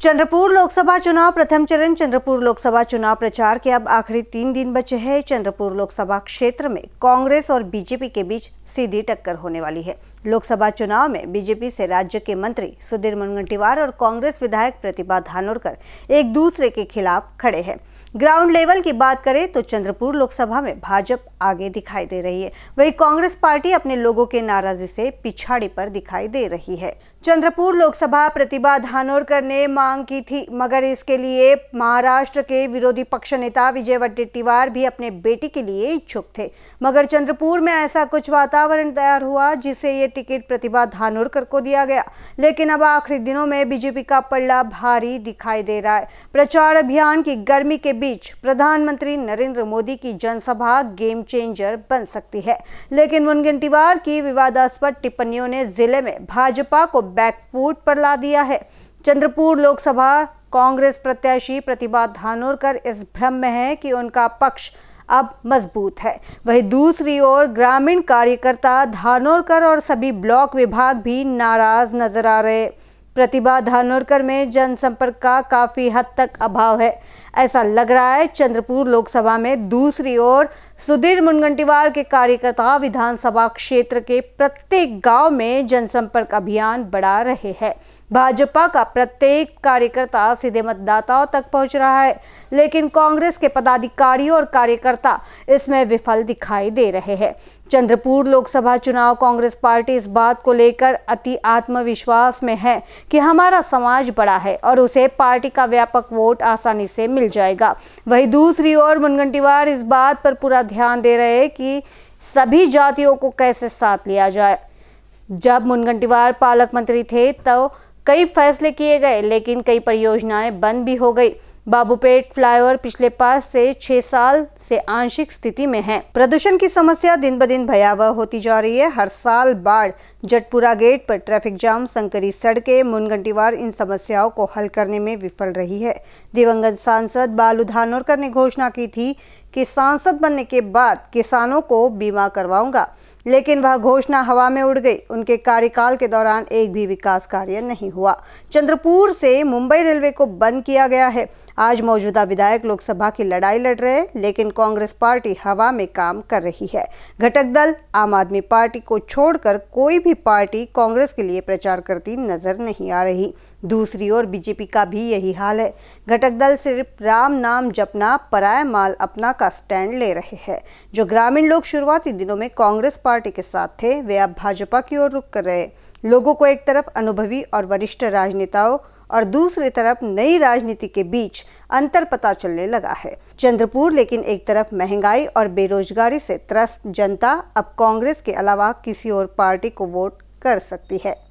चंद्रपुर लोकसभा चुनाव प्रथम चरण चंद्रपुर लोकसभा चुनाव प्रचार के अब आखिरी तीन दिन बचे हैं चंद्रपुर लोकसभा क्षेत्र में कांग्रेस और बीजेपी के बीच सीधी टक्कर होने वाली है लोकसभा चुनाव में बीजेपी से राज्य के मंत्री सुधीर मुनगंटीवार और कांग्रेस विधायक प्रतिभा धानोरकर एक दूसरे के खिलाफ खड़े हैं ग्राउंड लेवल की बात करें तो चंद्रपुर लोकसभा में भाजपा आगे दिखाई दे रही है वही कांग्रेस पार्टी अपने लोगों के नाराजगी से पिछाड़ी पर दिखाई दे रही है चंद्रपुर लोकसभा प्रतिभा धानोरकर ने मांग की थी मगर इसके लिए महाराष्ट्र के विरोधी पक्ष नेता विजय वट्टीवार भी अपने बेटी के लिए इच्छुक थे मगर चंद्रपुर में ऐसा कुछ वातावरण तैयार हुआ जिसे ये टिकट प्रतिभा धानोरकर को दिया गया लेकिन अब आखिरी दिनों में बीजेपी का पल्ला भारी दिखाई दे रहा है प्रचार अभियान की गर्मी के बीच प्रधानमंत्री नरेंद्र मोदी की जनसभा गेम चेंजर बन सकती है लेकिन मुनगंटीवार की विवादास्पद टिप्पणियों ने जिले में भाजपा को बैकफुट पर ला दिया है चंद्रपुर लोकसभा कांग्रेस प्रत्याशी प्रतिभा धानोरकर इस भ्रम में है कि उनका पक्ष अब मजबूत है वहीं दूसरी ओर ग्रामीण कार्यकर्ता धानोरकर और सभी ब्लॉक विभाग भी नाराज नजर आ रहे प्रतिभा धानोरकर में जनसंपर्क का काफ़ी हद तक अभाव है ऐसा लग रहा है चंद्रपुर लोकसभा में दूसरी ओर सुधीर मुनगंटीवार के कार्यकर्ता विधानसभा क्षेत्र के प्रत्येक गांव में जनसंपर्क अभियान बढ़ा रहे हैं भाजपा का प्रत्येक कार्यकर्ता सीधे मतदाताओं तक पहुंच रहा है लेकिन कांग्रेस के पदाधिकारी और कार्यकर्ता इसमें विफल दिखाई दे रहे हैं चंद्रपुर लोकसभा चुनाव कांग्रेस पार्टी इस बात को लेकर अति आत्मविश्वास में है कि हमारा समाज बड़ा है और उसे पार्टी का व्यापक वोट आसानी से मिल जाएगा वही दूसरी ओर मुनगंटीवार इस बात पर पूरा ध्यान दे रहे कि सभी जातियों को कैसे साथ लिया जाए जब मुनगंटीवार पालक मंत्री थे तो कई फैसले किए गए लेकिन कई परियोजनाएं बंद भी हो गई बाबूपेट फ्लाईओवर पिछले पाँच से छह साल से आंशिक स्थिति में है प्रदूषण की समस्या दिन ब दिन भयावह होती जा रही है हर साल बाढ़ जटपुरा गेट पर ट्रैफिक जाम संकरी सड़कें मुनगंटीवार इन समस्याओं को हल करने में विफल रही है दिवंगत सांसद बालू धानोरकर ने घोषणा की थी कि सांसद बनने के बाद किसानों को बीमा करवाऊंगा लेकिन वह घोषणा हवा में उड़ गई उनके कार्यकाल के दौरान एक भी विकास कार्य नहीं हुआ चंद्रपुर से मुंबई रेलवे को बंद किया गया है आज मौजूदा विधायक लोकसभा की लड़ाई लड़ रहे लेकिन कांग्रेस पार्टी हवा में काम कर रही है घटक दल आम आदमी पार्टी को छोड़कर कोई भी पार्टी कांग्रेस के लिए प्रचार करती नजर नहीं आ रही दूसरी ओर बीजेपी का भी यही हाल है घटक दल सिर्फ राम नाम जपना पराय माल अपना का स्टैंड ले रहे हैं जो ग्रामीण लोग शुरुआती दिनों में कांग्रेस पार्टी के साथ थे वे अब भाजपा की ओर रुख कर रहे लोगों को एक तरफ अनुभवी और वरिष्ठ राजनेताओं और दूसरी तरफ नई राजनीति के बीच अंतर पता चलने लगा है चंद्रपुर लेकिन एक तरफ महंगाई और बेरोजगारी से त्रस्त जनता अब कांग्रेस के अलावा किसी और पार्टी को वोट कर सकती है